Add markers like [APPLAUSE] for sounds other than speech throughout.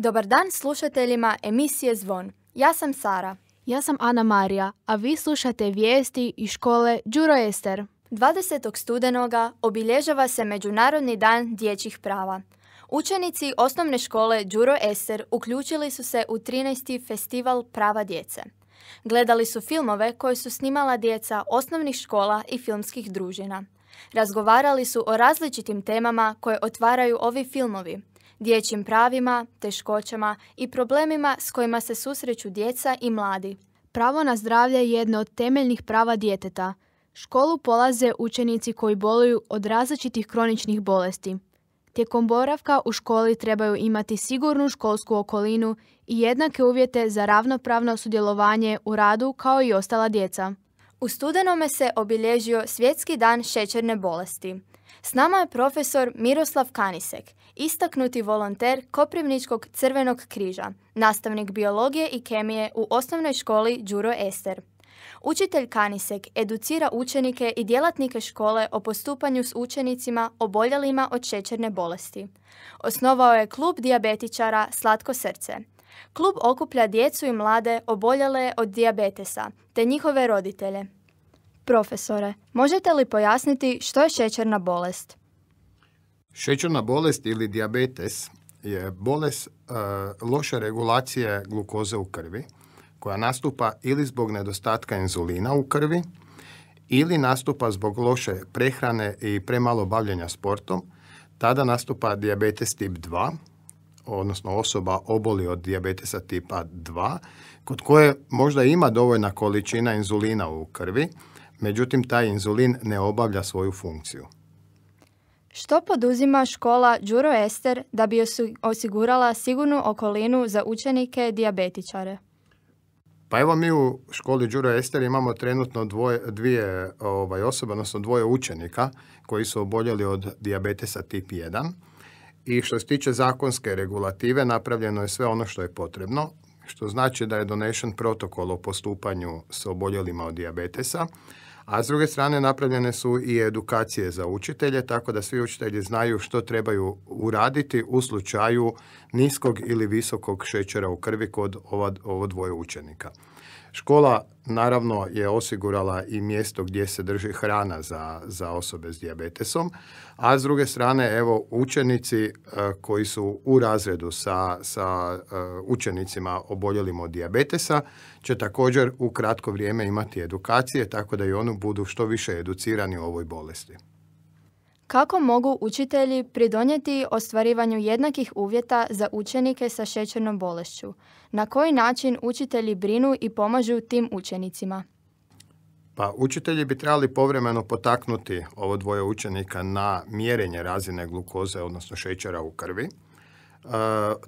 Dobar dan slušateljima emisije Zvon. Ja sam Sara. Ja sam Ana Marija, a vi slušate vijesti iz škole Đuro Ester. 20. studenoga obilježava se Međunarodni dan dječjih prava. Učenici osnovne škole Đuro Ester uključili su se u 13. festival prava djece. Gledali su filmove koje su snimala djeca osnovnih škola i filmskih družina. Razgovarali su o različitim temama koje otvaraju ovi filmovi, dječjim pravima, teškoćama i problemima s kojima se susreću djeca i mladi. Pravo na zdravlje je jedno od temeljnih prava djeteta. Školu polaze učenici koji boluju od različitih kroničnih bolesti. Tijekom boravka u školi trebaju imati sigurnu školsku okolinu i jednake uvjete za ravnopravno sudjelovanje u radu kao i ostala djeca. U studenome se obilježio Svjetski dan šećerne bolesti. S nama je profesor Miroslav Kanisek, istaknuti volonter Koprivničkog crvenog križa, nastavnik biologije i kemije u osnovnoj školi Đuro Ester. Učitelj Kanisek educira učenike i djelatnike škole o postupanju s učenicima oboljelima od šećerne bolesti. Osnovao je klub dijabetičara Slatko srce. Klub okuplja djecu i mlade oboljele od dijabetesa te njihove roditelje. Profesore, možete li pojasniti što je šećerna bolest? Šećerna bolest ili diabetes je bolest e, loše regulacije glukoze u krvi koja nastupa ili zbog nedostatka inzulina u krvi ili nastupa zbog loše prehrane i premalo bavljenja sportom, tada nastupa diabetes tip 2, odnosno osoba oboli od diabetesa tipa 2, kod koje možda ima dovoljna količina inzulina u krvi, međutim taj inzulin ne obavlja svoju funkciju. Što poduzima škola Đuro Ester da bi osigurala sigurnu okolinu za učenike dijabetičare? Pa evo mi u školi Đuro Ester imamo trenutno dvoje, dvije ovaj, osobe, odnosno dvoje učenika koji su oboljeli od dijabetesa tip 1. I što se tiče zakonske regulative, napravljeno je sve ono što je potrebno, što znači da je donesen protokol o postupanju s oboljelima od dijabetesa. A s druge strane napravljene su i edukacije za učitelje, tako da svi učitelji znaju što trebaju uraditi u slučaju niskog ili visokog šećera u krvi kod ovo dvoje učenika. Škola naravno je osigurala i mjesto gdje se drži hrana za, za osobe s dijabetesom, a s druge strane evo učenici e, koji su u razredu sa, sa e, učenicima oboljelim od dijabetesa će također u kratko vrijeme imati edukacije tako da i oni budu što više educirani o ovoj bolesti. Kako mogu učitelji pridonijeti ostvarivanju jednakih uvjeta za učenike sa šećernom bolešću? Na koji način učitelji brinu i pomažu tim učenicima? Pa učitelji bi trebali povremeno potaknuti ovo dvoje učenika na mjerenje razine glukoze, odnosno šećera u krvi. E,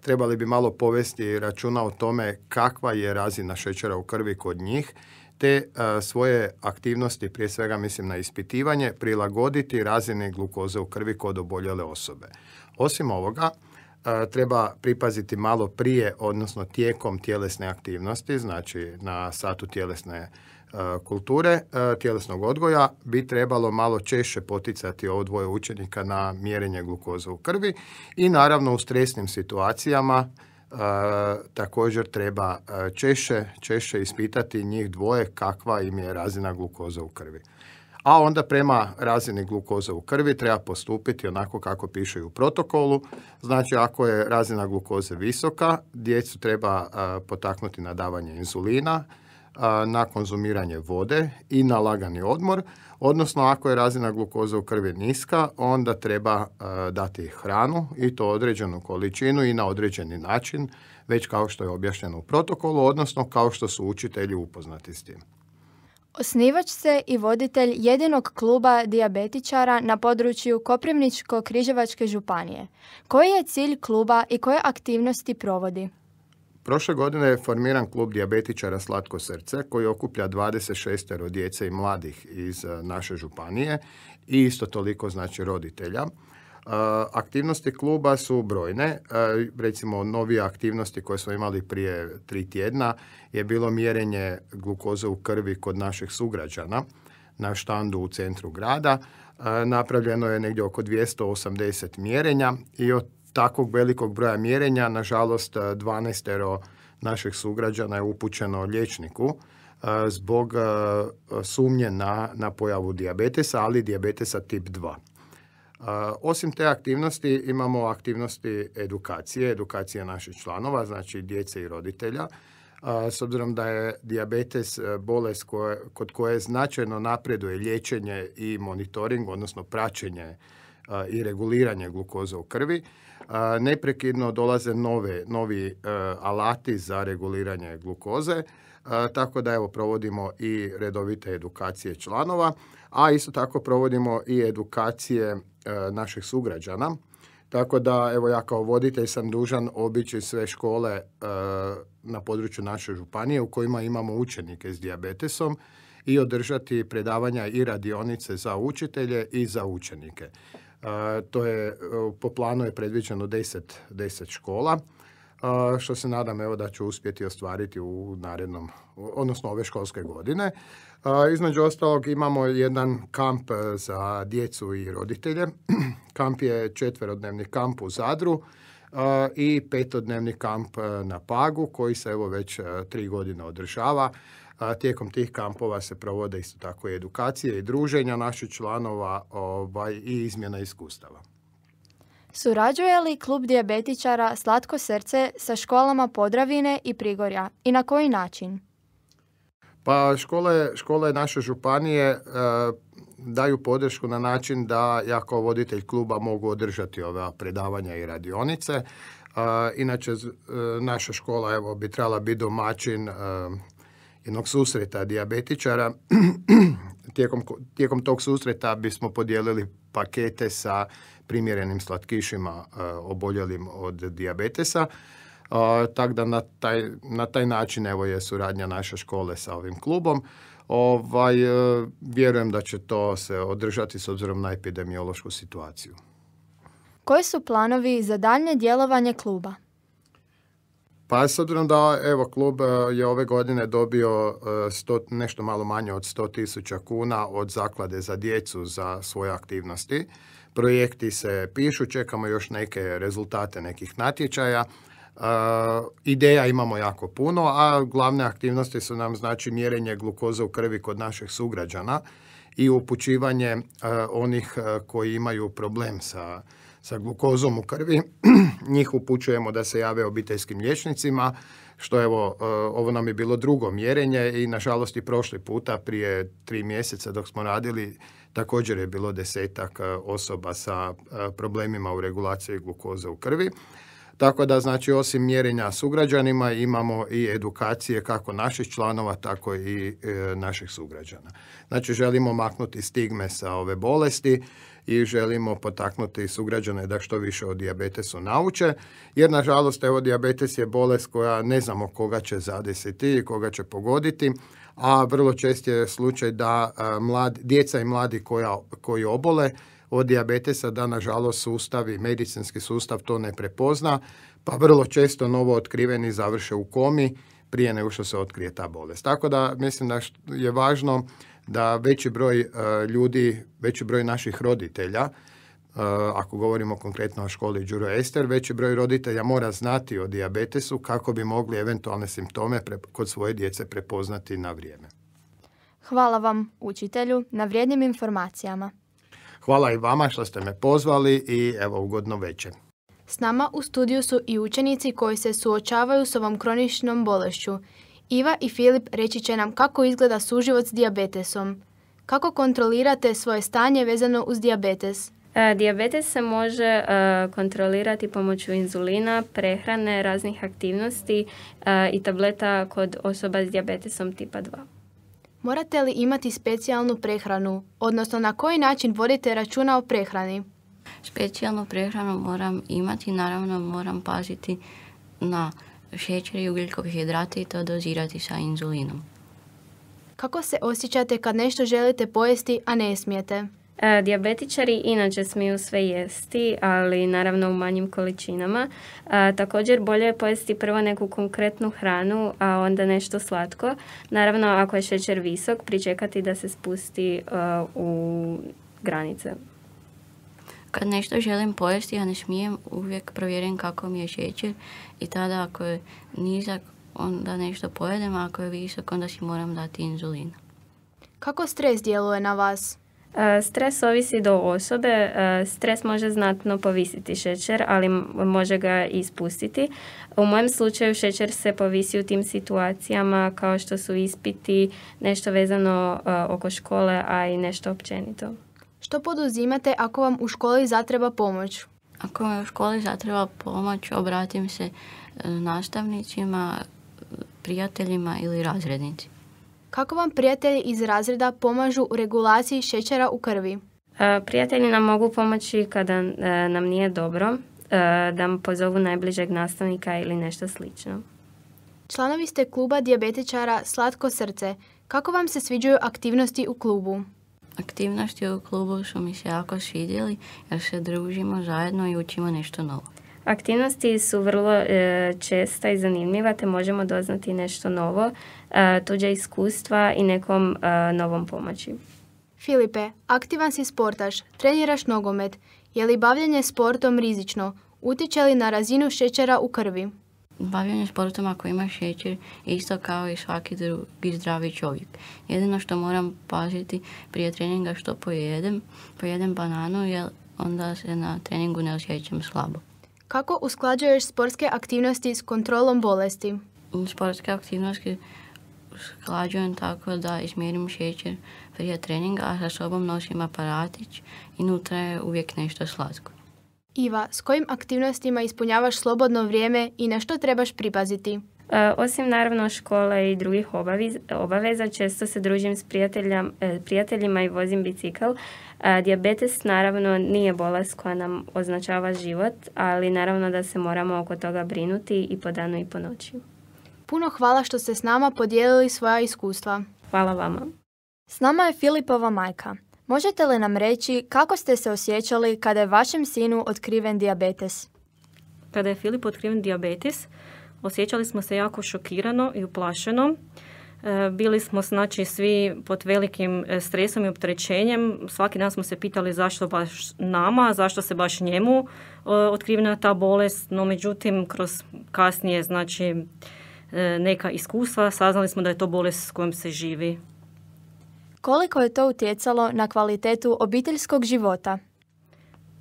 trebali bi malo povesti računa o tome kakva je razina šećera u krvi kod njih te e, svoje aktivnosti, prije svega mislim na ispitivanje, prilagoditi razine glukoze u krvi kod oboljele osobe. Osim ovoga, e, treba pripaziti malo prije, odnosno tijekom tjelesne aktivnosti, znači na satu tjelesne e, kulture, tjelesnog odgoja, bi trebalo malo češće poticati ovo dvoje učenika na mjerenje glukoze u krvi i naravno u stresnim situacijama, također treba češće, češće ispitati njih dvoje kakva im je razina glukoza u krvi. A onda prema razini glukoza u krvi treba postupiti onako kako piše u protokolu. Znači ako je razina glukoze visoka, djecu treba potaknuti na davanje inzulina, na konzumiranje vode i na lagani odmor, odnosno ako je razina glukoze u krvi niska, onda treba dati hranu i to određenu količinu i na određeni način, već kao što je objašnjeno u protokolu, odnosno kao što su učitelji upoznati s tim. Osnivač se i voditelj jedinog kluba dijabetičara na području Koprivničko-Križevačke županije. Koji je cilj kluba i koje aktivnosti provodi? Prošle godine je formiran klub dijabetičara Slatko srce koji okuplja 26 djece i mladih iz e, naše županije i isto toliko znači roditelja. E, aktivnosti kluba su brojne, e, recimo novije aktivnosti koje smo imali prije tri tjedna je bilo mjerenje glukoze u krvi kod naših sugrađana na štandu u centru grada. Napravljeno je negdje oko 280 mjerenja i od takvog velikog broja mjerenja, nažalost, 12 e, naših sugrađana je upućeno liječniku e, zbog e, sumnje na, na pojavu dijabetesa, ali dijabetesa tip 2. Osim te aktivnosti imamo aktivnosti edukacije, edukacije naših članova, znači djece i roditelja. S obzirom da je dijabetes bolest kod koje značajno napreduje liječenje i monitoring, odnosno praćenje i reguliranje glukoze u krvi, neprekidno dolaze nove, novi e, alati za reguliranje glukoze, e, tako da evo provodimo i redovite edukacije članova, a isto tako provodimo i edukacije e, naših sugrađana. Tako da, evo ja kao voditelj sam dužan obići sve škole na području naše županije u kojima imamo učenike s dijabetesom i održati predavanja i radionice za učitelje i za učenike. To je, e, po planu je predviđeno 10, 10 škola, što se nadam evo da ću uspjeti ostvariti u narednom, odnosno ove školske godine. Između ostalog imamo jedan kamp e, za djecu i roditelje. [CLEARS THROAT] Kamp je četverodnevni kamp u Zadru i petodnevni kamp e, na Pagu koji se evo već tri godine održava. A tijekom tih kampova se provode isto tako i edukacije i druženja naših članova ovaj, i izmjena iskustava. Surađuje li klub dijabetičara Slatko srce sa školama Podravine i Prigorja i na koji način? Pa škole, škole naše županije e, daju podršku na način da ja kao voditelj kluba mogu održati ova predavanja i radionice. E, inače, e, naša škola evo, bi trebala biti domaćin jednog susreta diabetičara, [CLEARS THROAT] tijekom, tijekom tog susreta bismo podijelili pakete sa primjerenim slatkišima e, oboljelim od dijabetesa. E, Tako da na taj, na taj način evo je suradnja naše škole sa ovim klubom. Ovaj, e, vjerujem da će to se održati s obzirom na epidemiološku situaciju. Koji su planovi za daljnje djelovanje kluba? Pa s obzirom da evo klub e, je ove godine dobio e, nešto malo manje od tisuća kuna od zaklade za djecu za svoje aktivnosti. Projekti se pišu, čekamo još neke rezultate nekih natječaja. E, ideja imamo jako puno, a glavne aktivnosti su nam znači mjerenje glukoze u krvi kod naših sugrađana i upućivanje onih koji imaju problem sa sa glukozom u krvi. [CLEARS THROAT] Njih upućujemo da se jave obiteljskim liječnicima, što evo, e, ovo nam je bilo drugo mjerenje i nažalost i prošli puta prije tri mjeseca dok smo radili također je bilo desetak e, osoba sa e, problemima u regulaciji glukoze u krvi. Tako da, znači, osim mjerenja sugrađanima imamo i edukacije kako naših članova, tako i naših sugrađana. Znači, želimo maknuti stigme sa ove bolesti i želimo potaknuti sugrađane da što više o dijabetesu nauče, jer nažalost evo dijabetes je bolest koja ne znamo koga će zadesiti i koga će pogoditi, a vrlo čest je slučaj da djeca i mladi koja, koji obole od dijabetesa da nažalost sustav i medicinski sustav to ne prepozna, pa vrlo često novo otkriveni završe u komi prije nego što se otkrije ta bolest. Tako da mislim da je važno da veći broj e, ljudi, veći broj naših roditelja, e, ako govorimo konkretno o školi Đuro Ester, veći broj roditelja mora znati o dijabetesu kako bi mogli eventualne simptome kod svoje djece prepoznati na vrijeme. Hvala vam, učitelju, na vrijednim informacijama. Hvala i vama što ste me pozvali i evo ugodno večer. S nama u studiju su i učenici koji se suočavaju s ovom kroničnom bolešću Iva i Filip reći će nam kako izgleda suživot s dijabetesom. Kako kontrolirate svoje stanje vezano uz dijabetes? Diabetes dijabetes se može e, kontrolirati pomoću inzulina, prehrane, raznih aktivnosti e, i tableta kod osoba s dijabetesom tipa 2. Morate li imati specijalnu prehranu, odnosno na koji način vodite računa o prehrani? Specijalnu prehranu moram imati, naravno moram paziti na šećer i hidrati i to dozirati sa inzulinom. Kako se osjećate kad nešto želite pojesti, a ne smijete? E, dijabetičari inače smiju sve jesti, ali naravno u manjim količinama. E, također bolje je pojesti prvo neku konkretnu hranu, a onda nešto slatko. Naravno ako je šećer visok, pričekati da se spusti e, u granice. Kad nešto želim pojesti, ja ne smijem, uvijek provjerim kako mi je šećer i tada ako je nizak, onda nešto pojedem, a ako je visok, onda si moram dati inzulina. Kako stres djeluje na vas? E, stres ovisi do osobe. E, stres može znatno povisiti šećer, ali može ga ispustiti. U mojem slučaju šećer se povisi u tim situacijama kao što su ispiti, nešto vezano e, oko škole, a i nešto općenito. Što poduzimate ako vam u školi zatreba pomoć? Ako vam u školi zatreba pomoć, obratim se e, nastavnicima, prijateljima ili razrednici. Kako vam prijatelji iz razreda pomažu u regulaciji šećera u krvi? E, prijatelji nam mogu pomoći kada e, nam nije dobro, da nam pozovu najbližeg nastavnika ili nešto slično. Članovi ste kluba dijabetičara Slatko srce. Kako vam se sviđaju aktivnosti u klubu? aktivnosti u klubu su mi se jako svidjeli jer se družimo zajedno i učimo nešto novo. Aktivnosti su vrlo e, česta i zanimljiva te možemo doznati nešto novo, e, tuđa iskustva i nekom e, novom pomoći. Filipe, aktivan si sportaš, treniraš nogomet. Je li bavljanje sportom rizično? Utječe li na razinu šećera u krvi? Bavljanje sportom ako imaš šećer je isto kao i svaki drugi zdravi čovjek. Jedino što moram paziti prije treninga što pojedem, pojedem bananu jer onda se na treningu ne osjećam slabo. Kako usklađuješ sportske aktivnosti s kontrolom bolesti? Sportske aktivnosti usklađujem tako da izmjerim šećer prije treninga, a sa sobom nosim aparatić i nutra je uvijek nešto slatko. Iva, s kojim aktivnostima ispunjavaš slobodno vrijeme i na što trebaš pripaziti? E, osim naravno škole i drugih obaveza, često se družim s e, prijateljima i vozim bicikl. E, Diabetes naravno nije bolest koja nam označava život, ali naravno da se moramo oko toga brinuti i po danu i po noći. Puno hvala što ste s nama podijelili svoja iskustva. Hvala vama. S nama je Filipova majka. Možete li nam reći kako ste se osjećali kada je vašem sinu otkriven dijabetes? Kada je Filip otkriven dijabetes, osjećali smo se jako šokirano i uplašeno. E, bili smo znači svi pod velikim e, stresom i optrećenjem. Svaki dan smo se pitali zašto baš nama, zašto se baš njemu e, otkrivena ta bolest, no međutim kroz kasnije znači neka iskustva saznali smo da je to bolest s kojom se živi. Koliko je to utjecalo na kvalitetu obiteljskog života?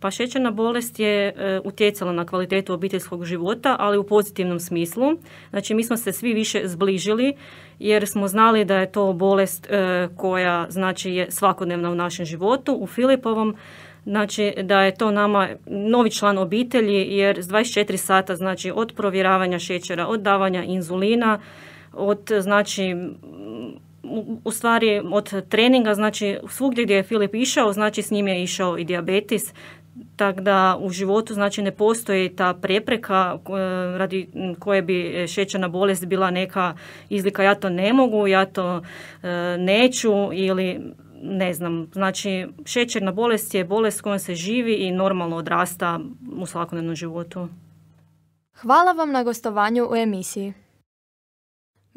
Pa šećerna bolest je e, utjecala na kvalitetu obiteljskog života, ali u pozitivnom smislu. Znači, mi smo se svi više zbližili jer smo znali da je to bolest e, koja znači je svakodnevna u našem životu. U Filipovom znači da je to nama novi član obitelji jer s 24 sata znači od provjeravanja šećera, od davanja inzulina, od znači u stvari od treninga, znači svugdje gdje je Filip išao, znači s njim je išao i diabetes, tako da u životu znači ne postoji ta prepreka e, radi koje bi šećerna bolest bila neka izlika ja to ne mogu, ja to e, neću ili ne znam, znači šećerna bolest je bolest s kojom se živi i normalno odrasta u svakodnevnom životu. Hvala vam na gostovanju u emisiji.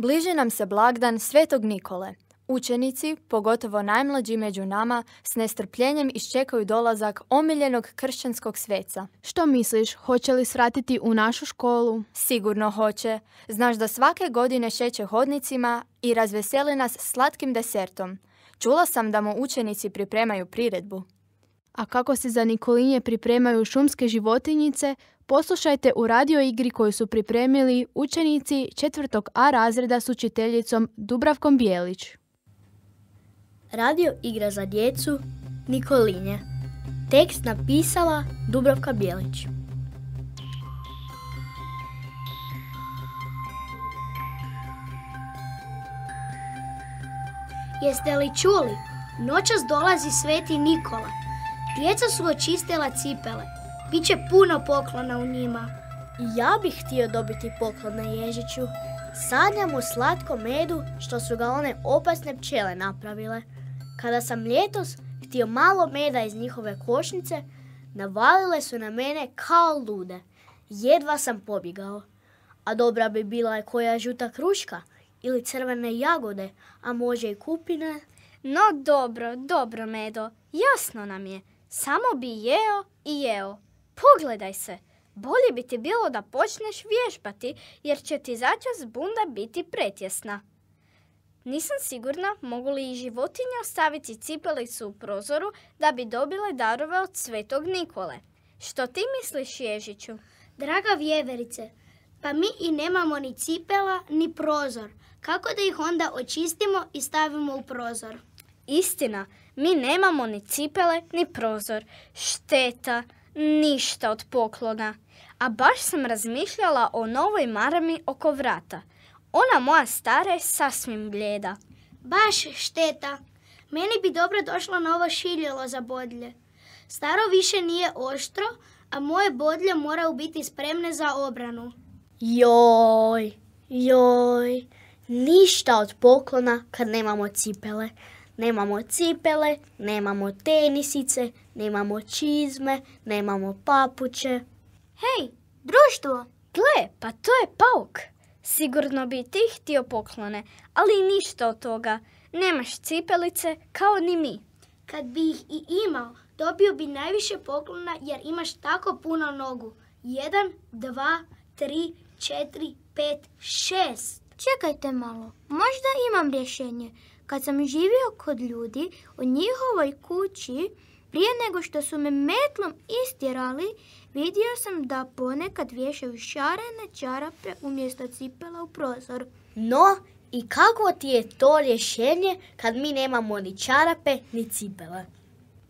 Bliži nam se blagdan Svetog Nikole. Učenici, pogotovo najmlađi među nama, s nestrpljenjem iščekaju dolazak omiljenog kršćanskog sveca. Što misliš, hoće li svratiti u našu školu? Sigurno hoće. Znaš da svake godine šeće hodnicima i razveseli nas slatkim desertom. Čula sam da mu učenici pripremaju priredbu. A kako se za Nikolinje pripremaju šumske životinjice, poslušajte u radio igri koju su pripremili učenici četvrtog A razreda s učiteljicom Dubravkom Bijelić. Radio igra za djecu Nikolinje. Tekst napisala Dubravka Bijelić. Jeste li čuli? Noćas dolazi sveti Nikola. Djeca su očistila cipele. Biće puno poklona u njima. ja bih htio dobiti poklon na Ježiću. Sanjam u slatkom medu što su ga one opasne pčele napravile. Kada sam ljetos htio malo meda iz njihove košnice, navalile su na mene kao lude. Jedva sam pobjegao. A dobra bi bila je koja žuta kruška ili crvene jagode, a može i kupine. No dobro, dobro medo, jasno nam je. Samo bi jeo i jeo. Pogledaj se, bolje bi ti bilo da počneš vježbati jer će ti začas bunda biti pretjesna. Nisam sigurna mogu li i životinje ostaviti cipelicu u prozoru da bi dobile darove od svetog Nikole. Što ti misliš, Ježiću? Draga vjeverice, pa mi i nemamo ni cipela, ni prozor. Kako da ih onda očistimo i stavimo u prozor? istina, mi nemamo ni cipele, ni prozor, šteta, ništa od poklona. A baš sam razmišljala o novoj marami oko vrata. Ona moja stara sasvim bljeda. Baš šteta. Meni bi dobro došlo novo šiljelo za bodlje. Staro više nije oštro, a moje bodlje moraju biti spremne za obranu. Joj, joj, ništa od poklona kad nemamo cipele nemamo cipele, nemamo tenisice, nemamo čizme, nemamo papuće. Hej, društvo! Gle, pa to je pauk! Sigurno bi ti htio poklone, ali ništa od toga. Nemaš cipelice kao ni mi. Kad bi ih i imao, dobio bi najviše poklona jer imaš tako puno nogu. Jedan, dva, tri, četiri, pet, šest. Čekajte malo, možda imam rješenje. Kad sam živio kod ljudi u njihovoj kući, prije nego što su me metlom istjerali, vidio sam da ponekad vješaju šarene čarape umjesto cipela u prozor. No, i kako ti je to rješenje kad mi nemamo ni čarape ni cipela?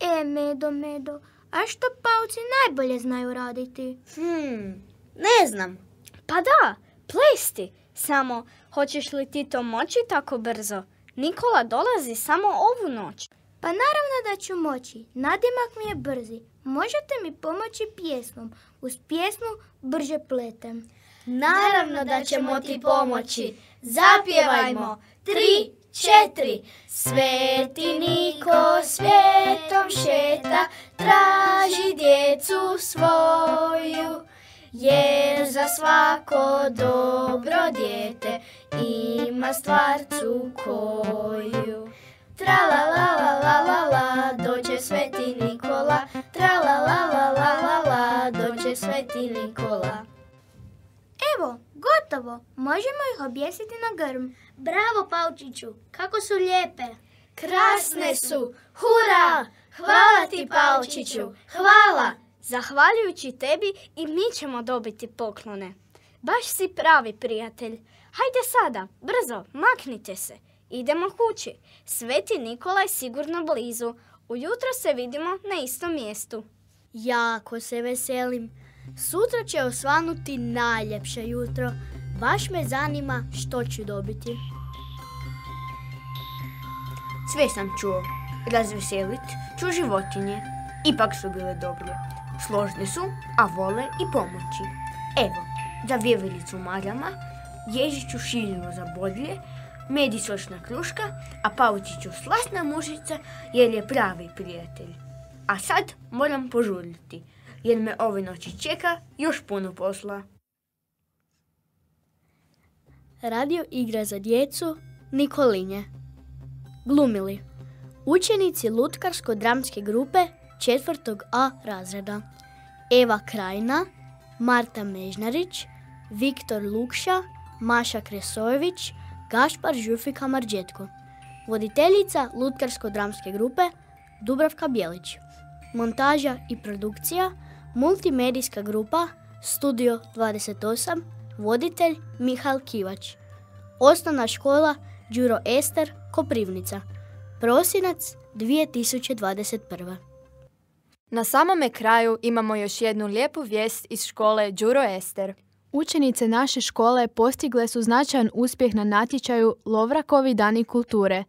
E, Medo, Medo, a što pauci najbolje znaju raditi? Hmm, ne znam. Pa da, plesti. Samo, hoćeš li ti to moći tako brzo? Nikola dolazi samo ovu noć. Pa naravno da ću moći. Nadimak mi je brzi. Možete mi pomoći pjesmom. Uz pjesmu brže pletem. Naravno da ćemo ti pomoći. Zapjevajmo. Tri, četiri. Sveti Niko svijetom šeta, traži djecu svoju. Jer za svako dobro dobro dijete ima stvarcu koju. Tra la la la la la la, dođe sveti Nikola. Tra la la la la la la, dođe sveti Nikola. Evo, gotovo. Možemo ih objesiti na grm. Bravo, Paučiću. Kako su lijepe. Krasne su. Hura! Hvala ti, Paučiću. Hvala. Zahvaljujući tebi i mi ćemo dobiti poklone. Baš si pravi prijatelj. Hajde sada, brzo, maknite se. Idemo kući. Sveti Nikola je sigurno blizu. Ujutro se vidimo na istom mjestu. Jako se veselim. Sutra će osvanuti najljepše jutro. Baš me zanima što ću dobiti. Sve sam čuo. Razveselit ću životinje. Ipak su bile dobre. Složni su, a vole i pomoći. Evo, za vjevelicu marama, ježiću šiljivo za bodlje, medisočna kruška, a paučiću slasna mušica jer je pravi prijatelj. A sad moram požuriti jer me ove noći čeka još puno posla. Radio igra za djecu Nikolinje Glumili Učenici lutkarsko-dramske grupe četvrtog A razreda Eva Krajna, Marta Mežnarić, Viktor Lukša, Maša Kresojević, Gašpar Žufika Marđetko. Voditeljica lutkarsko-dramske grupe Dubravka Bjelić. Montaža i produkcija Multimedijska grupa Studio 28, voditelj Mihal Kivač. Osnovna škola Đuro Ester, Koprivnica. Prosinac 2021. Na samome kraju imamo još jednu lijepu vijest iz škole Đuro Ester. Učenice naše škole postigle su značajan uspjeh na natječaju Lovrakovi dani kulture.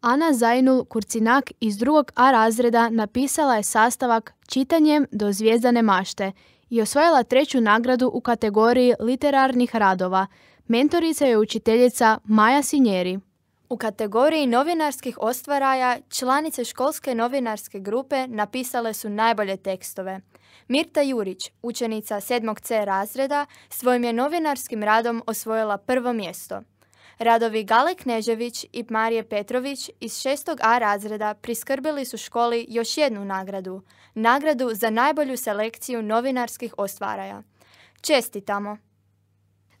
Ana Zainul Kurcinak iz drugog A razreda napisala je sastavak Čitanjem do zvijezdane mašte i osvojila treću nagradu u kategoriji literarnih radova. Mentorica je učiteljica Maja Sinjeri. U kategoriji novinarskih ostvaraja članice školske novinarske grupe napisale su najbolje tekstove. Mirta Jurić, učenica 7C razreda, svojim je novinarskim radom osvojila prvo mjesto. Radovi Gale Knežević i Marije Petrović iz 6A razreda priskrbili su školi još jednu nagradu, nagradu za najbolju selekciju novinarskih ostvaraja. Čestitamo!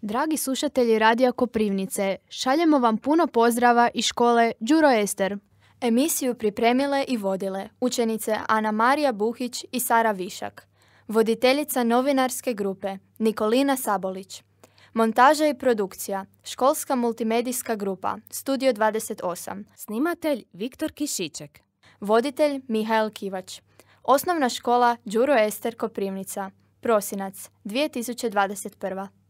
Dragi slušatelji Radija Koprivnice, šaljemo vam puno pozdrava iz škole Đuro Ester. Emisiju pripremile i vodile učenice Ana Marija Buhić i Sara Višak, voditeljica novinarske grupe Nikolina Sabolić, montaža i produkcija Školska multimedijska grupa Studio 28, snimatelj Viktor Kišiček, voditelj Mihael Kivač, osnovna škola Đuro Ester Koprivnica, prosinac 2021.